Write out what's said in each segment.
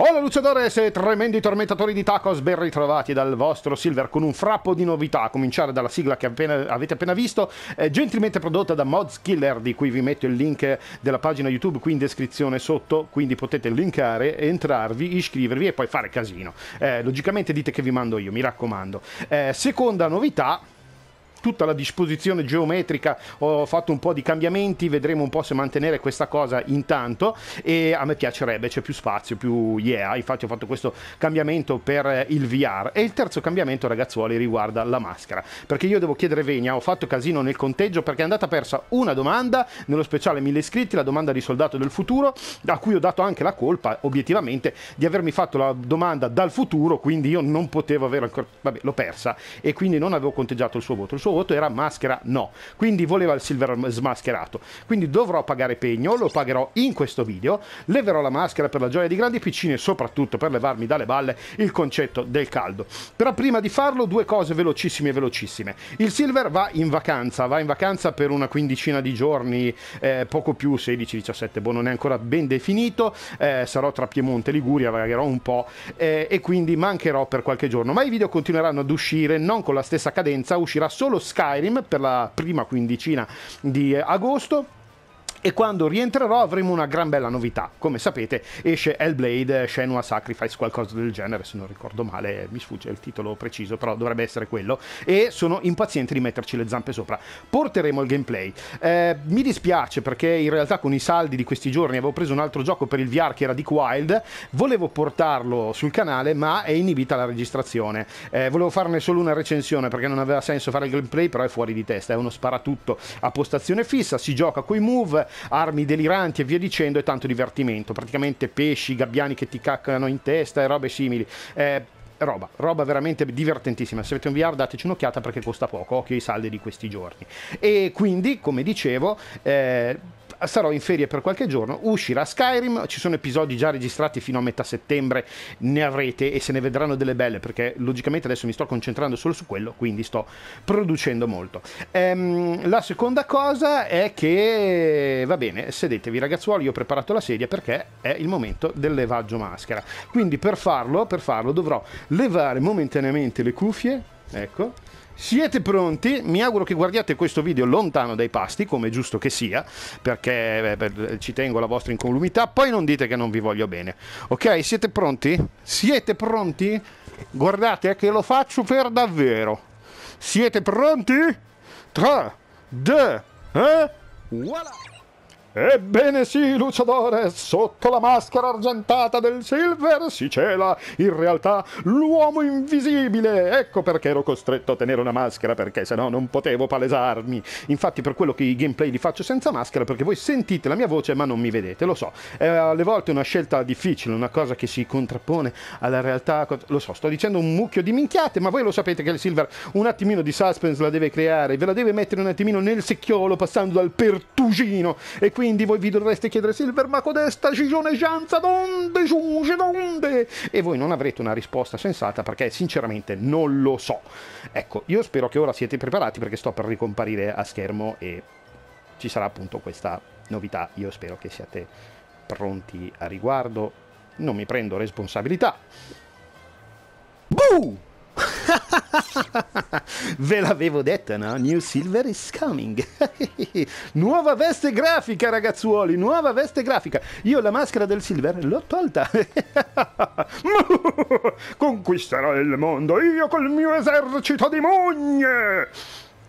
Hola oh, Luciadores e tremendi tormentatori di tacos, ben ritrovati dal vostro Silver con un frappo di novità, a cominciare dalla sigla che appena, avete appena visto, eh, gentilmente prodotta da Mods di cui vi metto il link della pagina YouTube qui in descrizione sotto, quindi potete linkare, entrarvi, iscrivervi e poi fare casino. Eh, logicamente dite che vi mando io, mi raccomando. Eh, seconda novità, tutta la disposizione geometrica ho fatto un po' di cambiamenti vedremo un po' se mantenere questa cosa intanto e a me piacerebbe c'è più spazio più yeah infatti ho fatto questo cambiamento per il VR e il terzo cambiamento ragazzuoli riguarda la maschera perché io devo chiedere venia ho fatto casino nel conteggio perché è andata persa una domanda nello speciale 1000 iscritti la domanda di soldato del futuro a cui ho dato anche la colpa obiettivamente di avermi fatto la domanda dal futuro quindi io non potevo avere ancora vabbè l'ho persa e quindi non avevo conteggiato il suo voto il suo suo voto era maschera no, quindi voleva il silver smascherato. Quindi dovrò pagare pegno, lo pagherò in questo video, leverò la maschera per la gioia di grandi piccini e soprattutto per levarmi dalle balle il concetto del caldo. Però prima di farlo due cose velocissime velocissime. Il silver va in vacanza, va in vacanza per una quindicina di giorni, eh, poco più 16-17, boh, non è ancora ben definito, eh, sarò tra Piemonte e Liguria, vagherò un po' eh, e quindi mancherò per qualche giorno, ma i video continueranno ad uscire non con la stessa cadenza, uscirà solo Skyrim per la prima quindicina di agosto e quando rientrerò avremo una gran bella novità. Come sapete, esce Hellblade Shenua Sacrifice, qualcosa del genere, se non ricordo male, mi sfugge il titolo preciso, però dovrebbe essere quello. E sono impaziente di metterci le zampe sopra. Porteremo il gameplay. Eh, mi dispiace perché in realtà con i saldi di questi giorni avevo preso un altro gioco per il VR che era Dick Wild, volevo portarlo sul canale, ma è inibita la registrazione. Eh, volevo farne solo una recensione perché non aveva senso fare il gameplay, però è fuori di testa, è uno sparatutto a postazione fissa, si gioca coi move armi deliranti e via dicendo, è tanto divertimento. Praticamente pesci, gabbiani che ti caccano in testa e robe simili. Eh, roba, roba veramente divertentissima. Se avete un VR dateci un'occhiata perché costa poco, occhio ai saldi di questi giorni. E quindi, come dicevo, eh, sarò in ferie per qualche giorno, uscirà Skyrim, ci sono episodi già registrati fino a metà settembre, ne avrete e se ne vedranno delle belle perché logicamente adesso mi sto concentrando solo su quello, quindi sto producendo molto. Ehm, la seconda cosa è che, va bene, sedetevi ragazzuoli, io ho preparato la sedia perché è il momento del levaggio maschera. Quindi per farlo, per farlo dovrò levare momentaneamente le cuffie, ecco, siete pronti? Mi auguro che guardiate questo video lontano dai pasti, come è giusto che sia, perché beh, eh, ci tengo alla vostra incolumità. Poi non dite che non vi voglio bene. Ok, siete pronti? Siete pronti? Guardate che lo faccio per davvero. Siete pronti? 3, 2, 1, voilà! Ebbene sì, Luciadore, sotto la maschera argentata del Silver si cela in realtà l'uomo invisibile. Ecco perché ero costretto a tenere una maschera, perché sennò non potevo palesarmi. Infatti per quello che i gameplay li faccio senza maschera, perché voi sentite la mia voce ma non mi vedete, lo so. È eh, alle volte una scelta difficile, una cosa che si contrappone alla realtà. Lo so, sto dicendo un mucchio di minchiate, ma voi lo sapete che il Silver un attimino di suspense la deve creare, ve la deve mettere un attimino nel secchiolo passando dal pertugino. E quindi voi vi dovreste chiedere Silver ma codesta gigione gianza donde giunge donde e voi non avrete una risposta sensata perché sinceramente non lo so ecco io spero che ora siete preparati perché sto per ricomparire a schermo e ci sarà appunto questa novità io spero che siate pronti a riguardo non mi prendo responsabilità Boo! Ve l'avevo detta, no? New Silver is coming. nuova veste grafica, ragazzuoli, nuova veste grafica. Io la maschera del Silver l'ho tolta. Conquisterò il mondo io col mio esercito di mugne.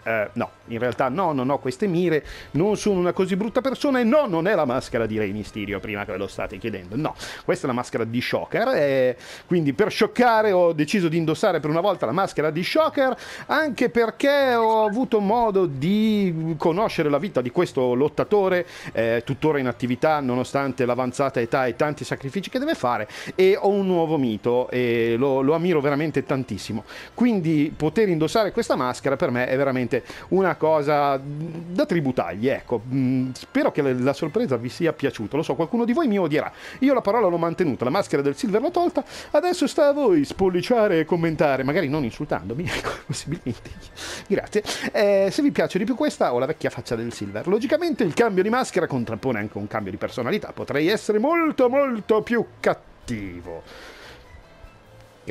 Eh, no, in realtà no, non ho queste mire, non sono una così brutta persona e no, non è la maschera di Rey Mysterio, prima che ve lo state chiedendo, no, questa è la maschera di Shocker, e eh, quindi per scioccare ho deciso di indossare per una volta la maschera di Shocker, anche perché ho avuto modo di conoscere la vita di questo lottatore, eh, tuttora in attività nonostante l'avanzata età e tanti sacrifici che deve fare, e ho un nuovo mito e lo, lo ammiro veramente tantissimo. Quindi poter indossare questa maschera per me è veramente una cosa da tributargli, ecco. Mm, spero che la sorpresa vi sia piaciuta, lo so, qualcuno di voi mi odierà. Io la parola l'ho mantenuta, la maschera del Silver l'ho tolta, adesso sta a voi spolliciare e commentare, magari non insultandomi, ecco, possibilmente. Grazie. Eh, se vi piace di più questa o la vecchia faccia del Silver, logicamente il cambio di maschera contrappone anche un cambio di personalità, potrei essere molto molto più cattivo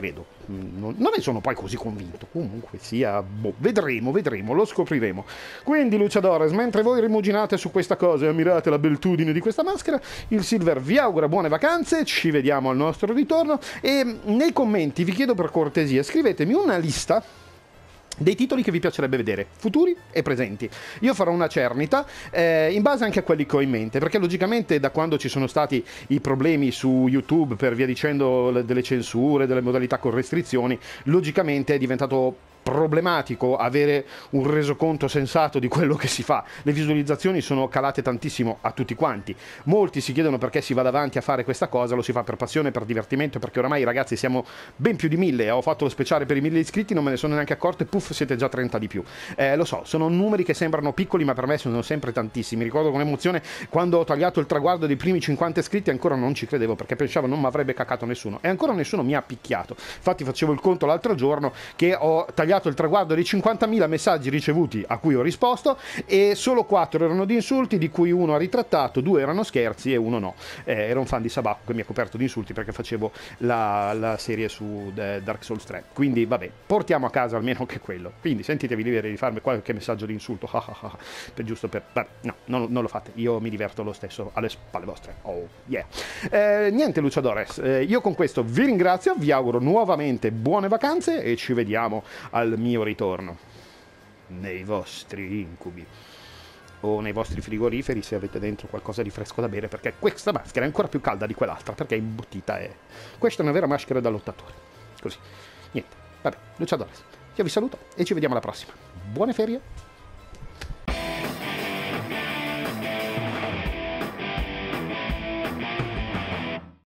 credo. Mm, non, non, ne sono poi così convinto. Comunque sia, boh, vedremo, vedremo, lo scopriremo. Quindi, Luciadores, mentre voi rimuginate su questa cosa e ammirate la beltudine di questa maschera, il Silver vi augura buone vacanze, ci vediamo al nostro ritorno e mm, nei commenti vi chiedo per cortesia, scrivetemi una lista dei titoli che vi piacerebbe vedere, futuri e presenti. Io farò una cernita eh, in base anche a quelli che ho in mente, perché logicamente da quando ci sono stati i problemi su YouTube per via dicendo delle censure, delle modalità con restrizioni, logicamente è diventato problematico avere un resoconto sensato di quello che si fa. Le visualizzazioni sono calate tantissimo a tutti quanti. Molti si chiedono perché si va davanti a fare questa cosa, lo si fa per passione, per divertimento, perché oramai ragazzi siamo ben più di mille, ho fatto lo speciale per i mille iscritti, non me ne sono neanche accorto e puff siete già 30 di più. Eh, lo so, sono numeri che sembrano piccoli ma per me sono sempre tantissimi. Ricordo con emozione quando ho tagliato il traguardo dei primi 50 iscritti ancora non ci credevo perché pensavo non mi avrebbe cacato nessuno e ancora nessuno mi ha picchiato. Infatti facevo il conto l'altro giorno che ho tagliato superato il traguardo dei 50.000 messaggi ricevuti a cui ho risposto e solo 4 erano di insulti, di cui uno ha ritrattato, due erano scherzi e uno no. Eh, era un fan di Sabacco che mi ha coperto di insulti perché facevo la, la serie su Dark Souls 3. Quindi vabbè, portiamo a casa almeno anche quello. Quindi sentitevi liberi di farmi qualche messaggio di insulto, per, giusto per... Vabbè, no, non, non, lo fate, io mi diverto lo stesso alle spalle vostre. Oh, yeah. Eh, niente Luciadores, eh, io con questo vi ringrazio, vi auguro nuovamente buone vacanze e ci vediamo al al mio ritorno, nei vostri incubi o nei vostri frigoriferi se avete dentro qualcosa di fresco da bere, perché questa maschera è ancora più calda di quell'altra, perché è imbottita e... Questa è una vera maschera da lottatore. Così. Niente. Vabbè, Lucia Luciadores, io vi saluto e ci vediamo alla prossima. Buone ferie!